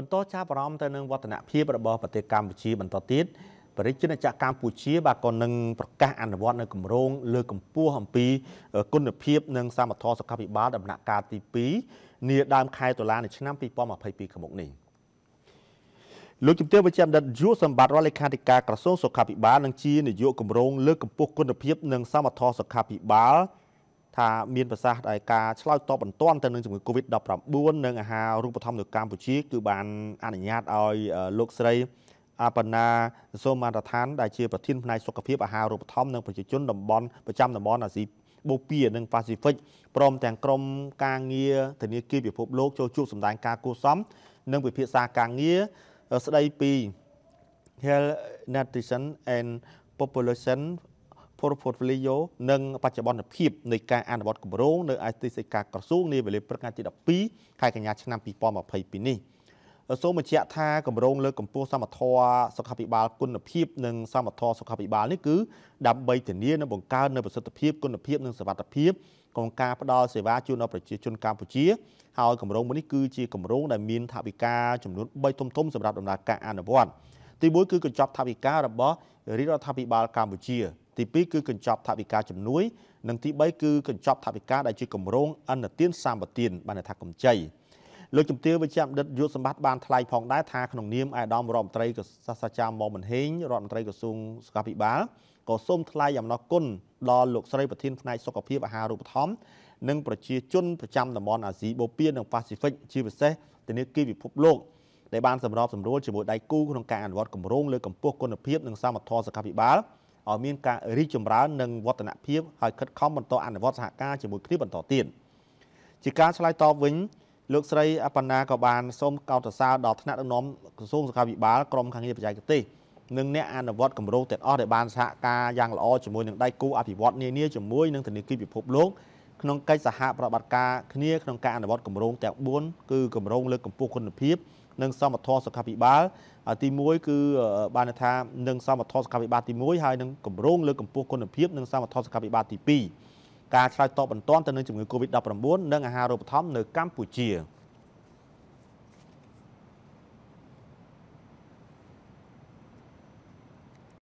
បន្តចាប់អារម្មណ៍ទៅនឹងវឌ្ឍនភាពរបស់ប្រទេសកម្ពុជាបន្តទៀតបរិជ្ជនចក្រកម្ពុជាបាទក៏នឹងប្រកាសអនុវត្តនៅគម្រោងលើកកម្ពស់អំពីគុណភាពនិងសមត្ថភាពសុខាភិបាលដំណាក់កាលទី2នាដើមខែតុលានៃឆ្នាំ2022ខាងមុខនេះលោកជំទាវវិជ្ជាបណ្ឌិតយុសម្បត្តិរដ្ឋលេខាធិការក្រសួងសុខាភិបាលនិងជានាយកគម្រោងលើកកម្ពស់គុណភាពនិងសមត្ថភាពសុខាភិបាលថាមានប្រសាសន៍ដែលការឆ្លើយតបបន្ទាន់ទៅនឹងជំងឺ Covid-19 និងអាហាររូបធម្មនៅកម្ពុជាគឺបានអនុញ្ញាតឲ្យលោកស្រីអបណាសូមអន្តរឋាន ដែលជាប្រធានផ្នែកសុខភាពអាហាររូបធម្មនិងប្រជាជនតំបន់ប្រចាំតំបន់អាស៊ីបូព៌ានិងប៉ាស៊ីហ្វិកព្រមទាំងក្រុមការងារធនាគារពិភពលោកចូលជួបសម្ដែងការគួសមនិងពិភាក្សាការងារស្ដីពី Health Nutrition and Population ភរពលីយោនិងបច្ចុប្បន្នភាពនៃការអនុវត្តគម្រោងនៅឯទីស្តីការក្រសួងនាវេលាព្រឹកថ្ងៃទី12ខែកញ្ញាឆ្នាំ2022នេះសូមបញ្ជាក់ថាគម្រោងលើកកម្ពស់សមត្ថភាពសុខាភិបាលគុណភាពនិងសមត្ថភាពសុខាភិបាលនេះគឺដើម្បីធានានិងបង្កើននូវប្រសិទ្ធភាពគុណភាពនិងសុវត្ថិភាពក្នុងការផ្តល់សេវាជូនដល់ប្រជាជនកម្ពុជាហើយគម្រោងមួយនេះគឺជាគម្រោងដែលមានថវិកាចំនួន3ធំធំសម្រាប់ដំណើរការអនុវត្តទី1គឺកញ្ចប់ថវិការបស់រាជរដ្ឋាភិបាលកម្ពុជាទី2គឺកញ្ចប់ថវិកាជំនួយនិងទី3គឺកញ្ចប់ថវិកាដែលជាគម្រោងអន្តទានសម្បទានបានន័យថាកម្ចីលោកជំទាវវិជ្ជាបណ្ឌិតយុទ្ធសម្បត្តិបានថ្លែងផងដែរថាក្នុងនាមឯកឧត្តមរដ្ឋមន្ត្រីក្រសួងសាស្ត្រាចារ្យមុំមន្ហេងរដ្ឋមន្ត្រីក្រសួងសុខាភិបាលក៏សូមថ្លែងអំណរគុណដល់លោកស្រីប្រធានផ្នែកសុខភាពអាហារូបត្ថម្ភនិងប្រជាជនប្រចាំតំបន់អាស៊ីបូព៌ានិងប៉ាស៊ីហ្វិកជាពិសេសធនាគារពិភពលោកដែលបានសម្របសម្រួលជាមួយដៃគូក្នុងការអនុវត្តគម្រោងលើកកម្ពស់គុណភាពនិងសមត្ថភាពសុខាភិបាលឲ្យមានការរីកចម្រើននិងវឌ្ឍនភាពហើយខិតខំបន្តអនុវត្តសហការជាមួយគ្នាបន្តទៀតជាការឆ្លើយតបវិញលោកស្រីអបណ្ណាក៏បានសូមកោតសរសើរដល់ថ្នាក់ដឹកនាំក្រសួងសុខាភិបាលក្រមការងារបច្ចេកទេសនិងអ្នកអនុវត្តគម្រោងទាំងអស់ដែលបានសហការយ៉ាងល្អជាមួយនឹងដៃគូអភិវឌ្ឍន៍នានាជាមួយនឹងធនាគារពិភពលោកក្នុងកិច្ចសហប្រតិបត្តិការគ្នាក្នុងការអនុវត្តគម្រោងទាំង4គឺគម្រោងលើកកម្ពស់គុណភាពនិងសមត្ថសុខាភិបាលទី1គឺបានន័យថានឹងសមត្ថសុខាភិបាលទី1ហើយនឹងគម្រោងលើកកម្ពស់គុណភាពនិងសមត្ថសុខាភិបាលទី2ការឆ្លើយតបបន្ទាន់ទៅនឹងជំងឺ Covid-19 និងអាហារូបត្ថម្ភនៅកម្ពុជា។